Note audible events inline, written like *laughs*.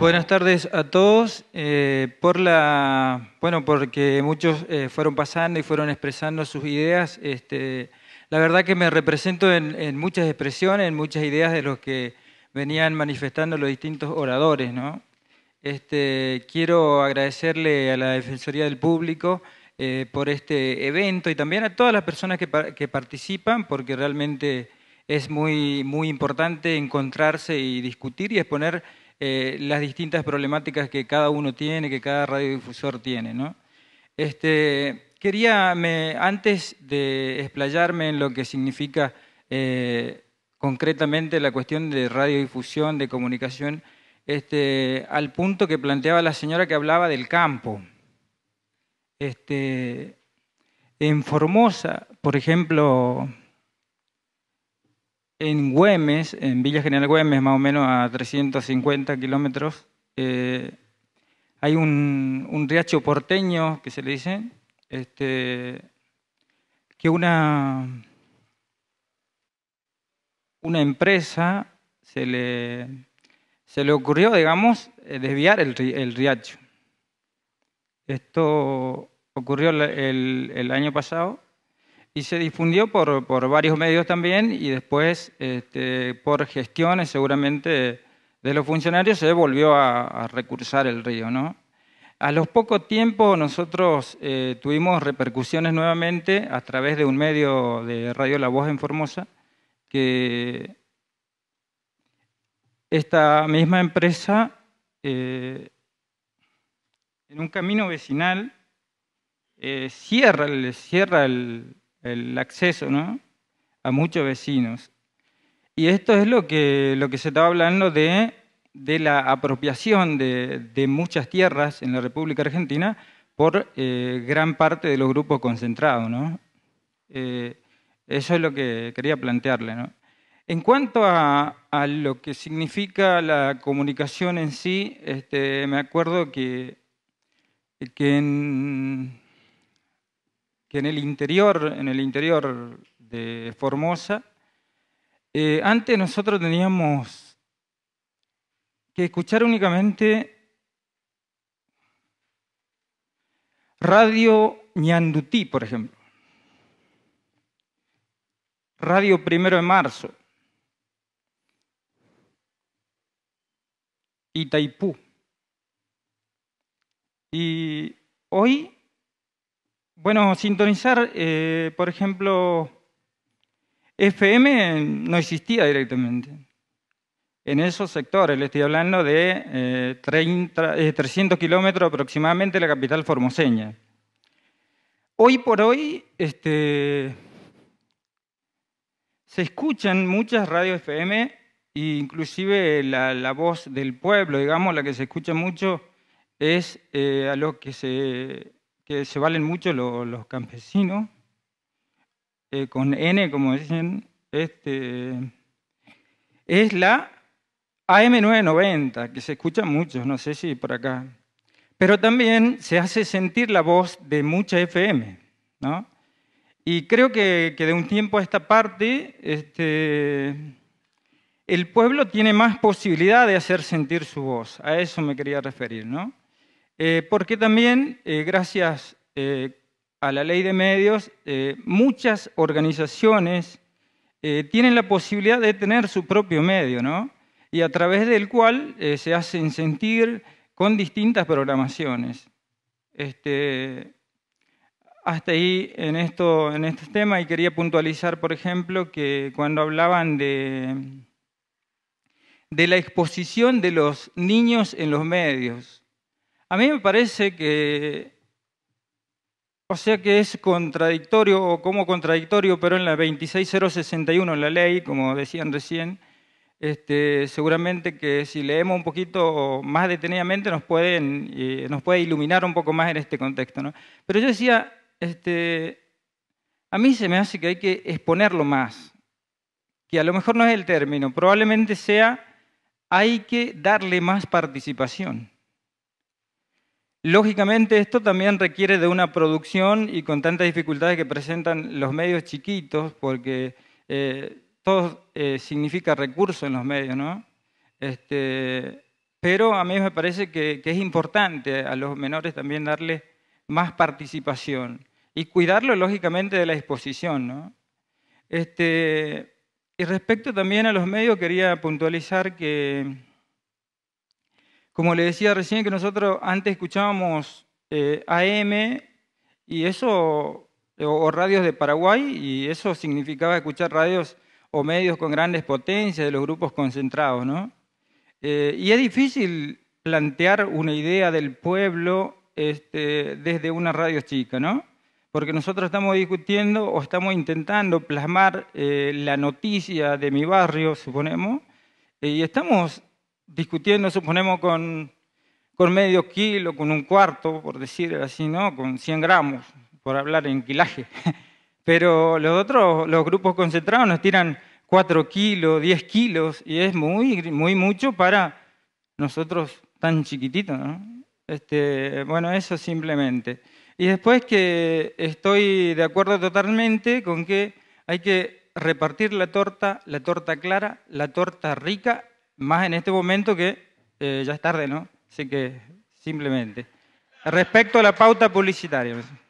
Buenas tardes a todos. Eh, bueno, porque muchos eh, fueron pasando y fueron expresando sus ideas. Este, la verdad que me represento en, muchas expresiones, en muchas ideas de los que venían manifestando los distintos oradores. ¿no? Este, quiero agradecerle a la Defensoría del Público eh, por este evento y también a todas las personas que, que participan, porque realmente es muy, muy importante encontrarse y discutir y exponer eh, las distintas problemáticas que cada uno tiene, que cada radiodifusor tiene. ¿no? Este, quería, antes de explayarme en lo que significa eh, concretamente la cuestión de radiodifusión, de comunicación, este, al punto que planteaba la señora que hablaba del campo. Este, en Formosa, por ejemplo, en Güemes, en Villa General Güemes, más o menos a 350 kilómetros, eh, hay un, un, riacho porteño que se le dice, este, que una, una empresa se le, se le ocurrió, digamos, eh, desviar el, el riacho. Esto ocurrió el año pasado y se difundió por, varios medios también y después este, por gestiones seguramente de los funcionarios se volvió a, recursar el río. ¿no? A los pocos tiempos nosotros eh, tuvimos repercusiones nuevamente a través de un medio de Radio La Voz en Formosa que esta misma empresa eh, en un camino vecinal cierra, eh, cierra el, el acceso a muchos vecinos. Y esto es lo que, lo que se estaba hablando de, de la apropiación de, muchas tierras en la República Argentina por eh, gran parte de los grupos concentrados. ¿no? Eh, eso es lo que quería plantearle. En cuanto a, lo que significa la comunicación en sí, este, me acuerdo que, que en en el interior, en el interior de Formosa, eh, antes nosotros teníamos que escuchar únicamente radio Ñandutí, por ejemplo, radio Primero de Marzo, Itaipú. Y hoy bueno, sintonizar, eh, por ejemplo, FM no existía directamente. En esos sectores, le estoy hablando de 300 eh, eh, kilómetros aproximadamente de la capital formoseña. Hoy por hoy este, se escuchan muchas radios FM, e inclusive la, voz del pueblo, digamos, la que se escucha mucho, es a lo que se que se valen mucho los, campesinos, eh, con N, como dicen, este, es la AM990, que se escucha mucho, no sé si por acá. Pero también se hace sentir la voz de mucha FM, ¿no? Y creo que, que de un tiempo a esta parte, este, el pueblo tiene más posibilidad de hacer sentir su voz. A eso me quería referir, ¿no? Eh, porque también, eh, gracias eh, a la ley de medios, muchas organizaciones tienen la posibilidad de tener su propio medio, ¿no? Y a través del cual se hacen sentir con distintas programaciones. Este, hasta ahí en, esto, en este tema y quería puntualizar, por ejemplo, que cuando hablaban de la exposición de los niños en los medios, a mí me parece que, o sea que es contradictorio o como contradictorio, pero en la 26061, en la ley, como decían recién, este, seguramente que si leemos un poquito más detenidamente nos, pueden, eh, nos puede iluminar un poco más en este contexto. Pero yo decía, este, a mí se me hace que hay que exponerlo más, que a lo mejor no es el término, probablemente sea hay que darle más participación. Lógicamente esto también requiere de una producción y con tantas dificultades que presentan los medios chiquitos, porque eh, todo eh, significa recurso en los medios, ¿no? Este, pero a mí me parece que, es importante a los menores también darles más participación y cuidarlo lógicamente de la exposición, ¿no? Este, y respecto también a los medios quería puntualizar que como le decía recién, que nosotros antes escuchábamos eh, AM y eso, o, radios de Paraguay, y eso significaba escuchar radios o medios con grandes potencias de los grupos concentrados, ¿no? Eh, y es difícil plantear una idea del pueblo este, desde una radio chica, ¿no? Porque nosotros estamos discutiendo o estamos intentando plasmar eh, la noticia de mi barrio, suponemos, y estamos discutiendo, suponemos, con, con medio kilo, con un cuarto, por decir así, ¿no? Con 100 gramos, por hablar en quilaje. *laughs* Pero los otros, los grupos concentrados nos tiran 4 kilos, 10 kilos, y es muy, muy mucho para nosotros tan chiquititos, ¿no? Este, bueno, eso simplemente. Y después que estoy de acuerdo totalmente con que hay que repartir la torta, la torta clara, la torta rica más en este momento que eh, ya es tarde, ¿no? Así que simplemente. Respecto a la pauta publicitaria. Pues.